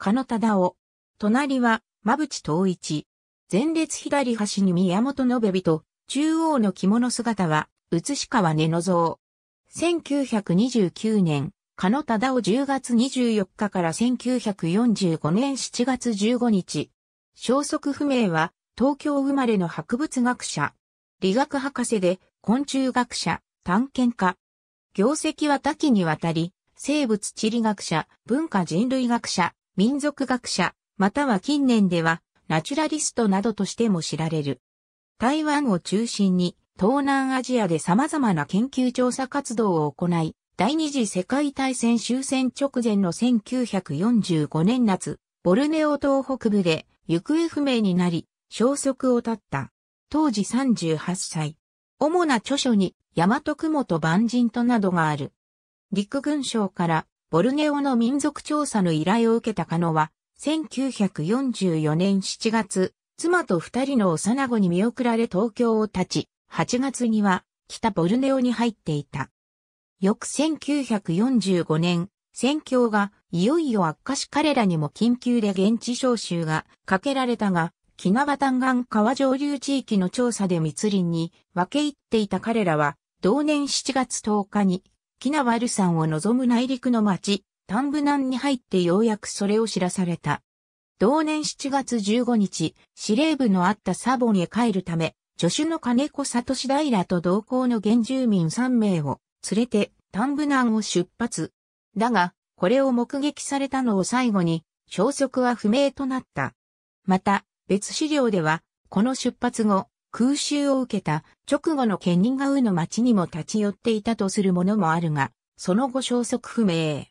狩野忠夫。隣は、馬淵東一。前列左端に宮本び人、中央の着物姿は、つし川根のう。1929年、狩野忠夫10月24日から1945年7月15日。消息不明は、東京生まれの博物学者。理学博士で、昆虫学者、探検家。業績は多岐にわたり、生物地理学者、文化人類学者、民族学者、または近年では、ナチュラリストなどとしても知られる。台湾を中心に、東南アジアで様々な研究調査活動を行い、第二次世界大戦終戦直前の1945年夏、ボルネオ島北部で行方不明になり、消息を絶った。当時38歳。主な著書に、大和雲と万人となどがある。陸軍省からボルネオの民族調査の依頼を受けたカノは、1944年7月、妻と二人の幼子に見送られ東京を立ち、8月には北ボルネオに入っていた。翌1945年、戦況がいよいよ悪化し彼らにも緊急で現地招集がかけられたが、キナバ単岸川上流地域の調査で密林に分け入っていた彼らは、同年7月10日にキナワル山を望む内陸の町、タンブナンに入ってようやくそれを知らされた。同年7月15日、司令部のあったサボンへ帰るため、助手の金子里志平と同行の原住民3名を連れてタンブナンを出発。だが、これを目撃されたのを最後に、消息は不明となった。また、別資料では、この出発後、空襲を受けた直後のケニンガウの町にも立ち寄っていたとするものもあるが、その後消息不明。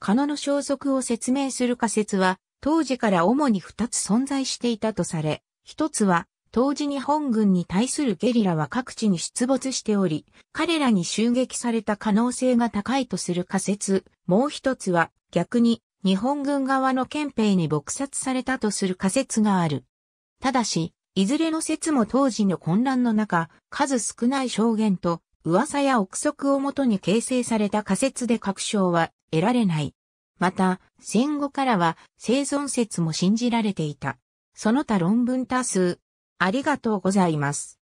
カノの消息を説明する仮説は、当時から主に二つ存在していたとされ、一つは、当時日本軍に対するゲリラは各地に出没しており、彼らに襲撃された可能性が高いとする仮説、もう一つは、逆に、日本軍側の憲兵に撲殺されたとする仮説がある。ただし、いずれの説も当時の混乱の中、数少ない証言と噂や憶測をもとに形成された仮説で確証は得られない。また、戦後からは生存説も信じられていた。その他論文多数。ありがとうございます。